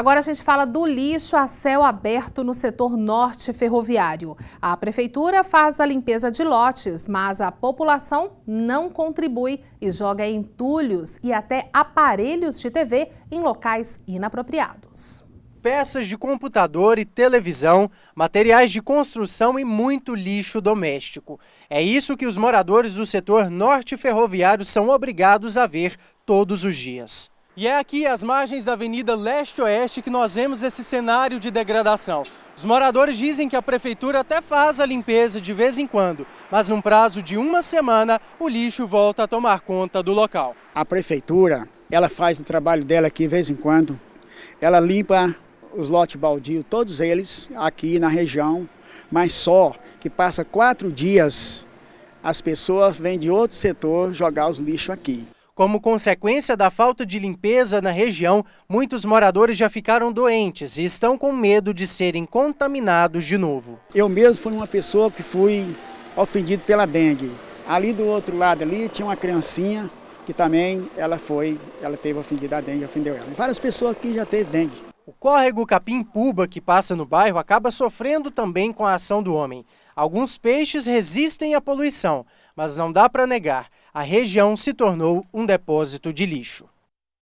Agora a gente fala do lixo a céu aberto no setor norte ferroviário. A prefeitura faz a limpeza de lotes, mas a população não contribui e joga entulhos e até aparelhos de TV em locais inapropriados. Peças de computador e televisão, materiais de construção e muito lixo doméstico. É isso que os moradores do setor norte ferroviário são obrigados a ver todos os dias. E é aqui às margens da Avenida Leste-Oeste que nós vemos esse cenário de degradação. Os moradores dizem que a prefeitura até faz a limpeza de vez em quando, mas num prazo de uma semana o lixo volta a tomar conta do local. A prefeitura, ela faz o trabalho dela aqui de vez em quando. Ela limpa os lotes baldio, todos eles aqui na região, mas só que passa quatro dias as pessoas vêm de outro setor jogar os lixos aqui. Como consequência da falta de limpeza na região, muitos moradores já ficaram doentes e estão com medo de serem contaminados de novo. Eu mesmo fui uma pessoa que fui ofendido pela dengue. Ali do outro lado ali tinha uma criancinha que também ela foi, ela teve ofendida a dengue, ofendeu ela. Várias pessoas aqui já teve dengue. O córrego capim-puba que passa no bairro acaba sofrendo também com a ação do homem. Alguns peixes resistem à poluição, mas não dá para negar a região se tornou um depósito de lixo.